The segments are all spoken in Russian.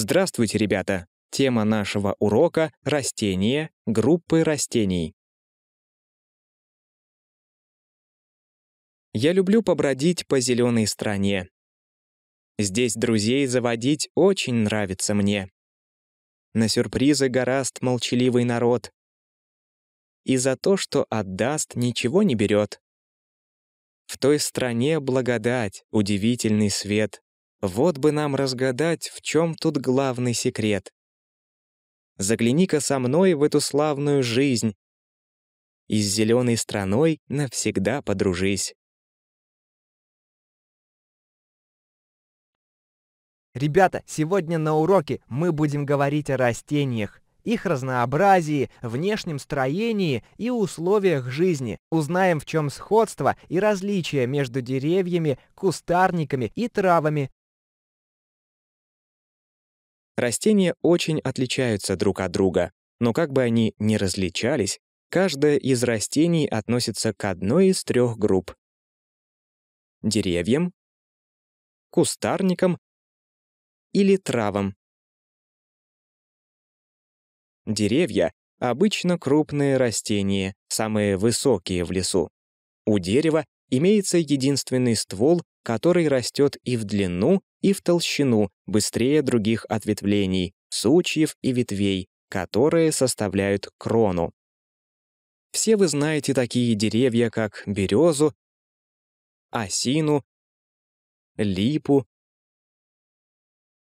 Здравствуйте, ребята! Тема нашего урока — растения, группы растений. Я люблю побродить по зеленой стране. Здесь друзей заводить очень нравится мне. На сюрпризы гораст молчаливый народ. И за то, что отдаст, ничего не берет. В той стране благодать, удивительный свет. Вот бы нам разгадать, в чем тут главный секрет. Загляни-ка со мной в эту славную жизнь. И с зеленой страной навсегда подружись. Ребята, сегодня на уроке мы будем говорить о растениях, их разнообразии, внешнем строении и условиях жизни. Узнаем, в чем сходство и различия между деревьями, кустарниками и травами, Растения очень отличаются друг от друга, но как бы они ни различались, каждое из растений относится к одной из трех групп. Деревьям, кустарникам или травам. Деревья — обычно крупные растения, самые высокие в лесу. У дерева имеется единственный ствол, который растет и в длину, и в толщину, быстрее других ответвлений, сучьев и ветвей, которые составляют крону. Все вы знаете такие деревья, как березу, осину, липу,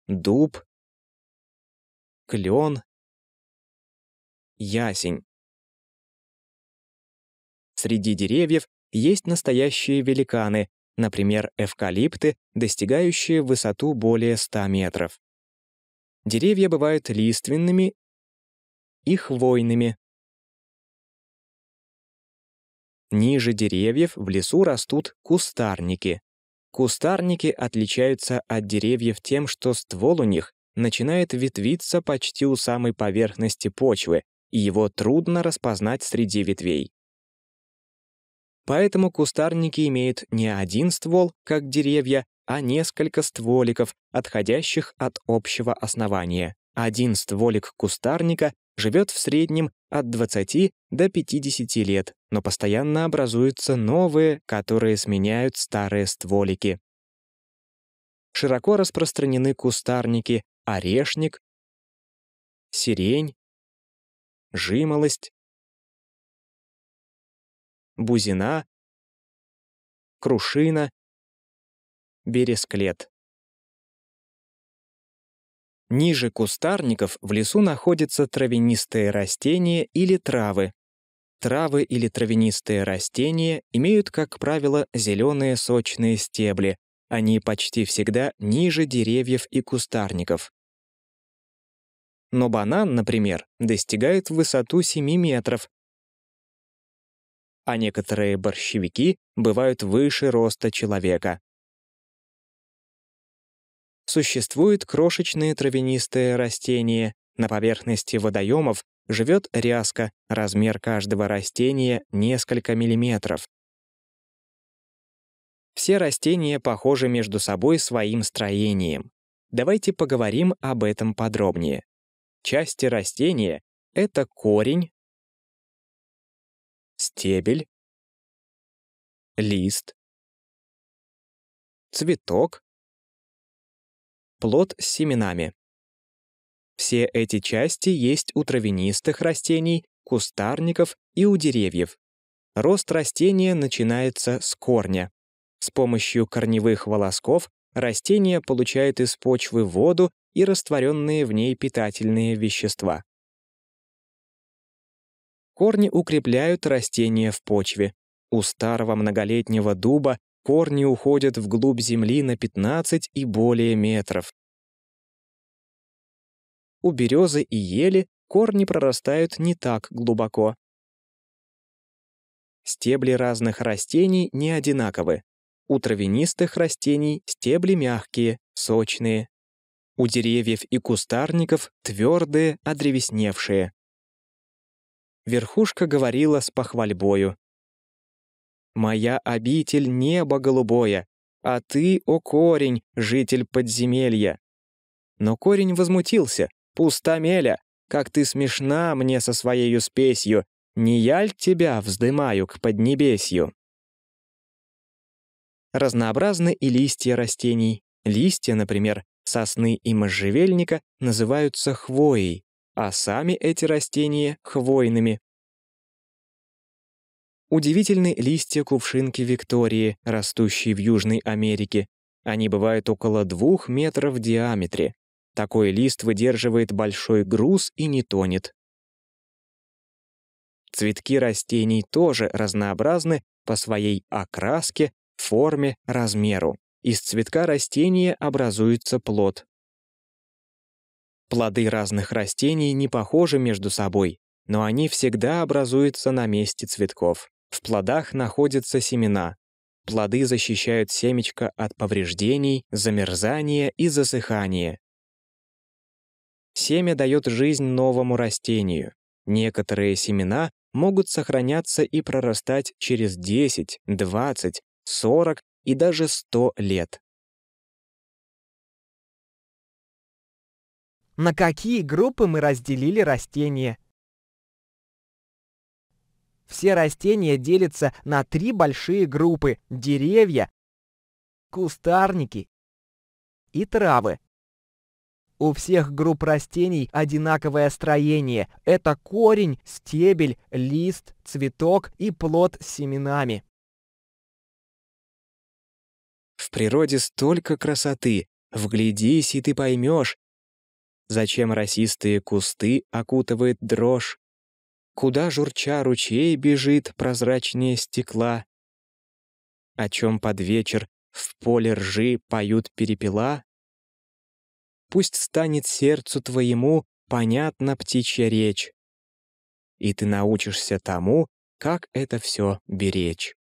дуб, клен, ясень. Среди деревьев есть настоящие великаны, например, эвкалипты, достигающие высоту более 100 метров. Деревья бывают лиственными и хвойными. Ниже деревьев в лесу растут кустарники. Кустарники отличаются от деревьев тем, что ствол у них начинает ветвиться почти у самой поверхности почвы, и его трудно распознать среди ветвей. Поэтому кустарники имеют не один ствол, как деревья, а несколько стволиков, отходящих от общего основания. Один стволик кустарника живет в среднем от 20 до 50 лет, но постоянно образуются новые, которые сменяют старые стволики. Широко распространены кустарники, орешник, сирень, жимолость, Бузина, Крушина, Бересклет. Ниже кустарников в лесу находятся травянистые растения или травы. Травы или травянистые растения имеют, как правило, зеленые сочные стебли. Они почти всегда ниже деревьев и кустарников. Но банан, например, достигает высоту 7 метров, а некоторые борщевики бывают выше роста человека. Существуют крошечные травянистые растения. На поверхности водоемов живет ряска, размер каждого растения несколько миллиметров. Все растения похожи между собой своим строением. Давайте поговорим об этом подробнее. Части растения — это корень, стебель, лист, цветок, плод с семенами. Все эти части есть у травянистых растений, кустарников и у деревьев. Рост растения начинается с корня. С помощью корневых волосков растение получает из почвы воду и растворенные в ней питательные вещества. Корни укрепляют растения в почве. У старого многолетнего дуба корни уходят вглубь земли на 15 и более метров. У березы и ели корни прорастают не так глубоко. Стебли разных растений не одинаковы. У травянистых растений стебли мягкие, сочные. У деревьев и кустарников твердые, одревесневшие. Верхушка говорила с похвальбою. «Моя обитель небо голубое, а ты, о корень, житель подземелья!» Но корень возмутился. «Пуста Как ты смешна мне со своею спесью! Не яль тебя вздымаю к поднебесью!» Разнообразны и листья растений. Листья, например, сосны и можжевельника называются хвоей а сами эти растения — хвойными. Удивительны листья кувшинки Виктории, растущие в Южной Америке. Они бывают около двух метров в диаметре. Такой лист выдерживает большой груз и не тонет. Цветки растений тоже разнообразны по своей окраске, форме, размеру. Из цветка растения образуется плод. Плоды разных растений не похожи между собой, но они всегда образуются на месте цветков. В плодах находятся семена. Плоды защищают семечко от повреждений, замерзания и засыхания. Семя дает жизнь новому растению. Некоторые семена могут сохраняться и прорастать через 10, 20, 40 и даже 100 лет. на какие группы мы разделили растения. Все растения делятся на три большие группы – деревья, кустарники и травы. У всех групп растений одинаковое строение – это корень, стебель, лист, цветок и плод с семенами. В природе столько красоты. Вглядись, и ты поймешь, Зачем расистые кусты окутывает дрожь? Куда журча ручей бежит прозрачнее стекла? О чем под вечер в поле ржи поют перепела? Пусть станет сердцу твоему понятна птичья речь. И ты научишься тому, как это все беречь.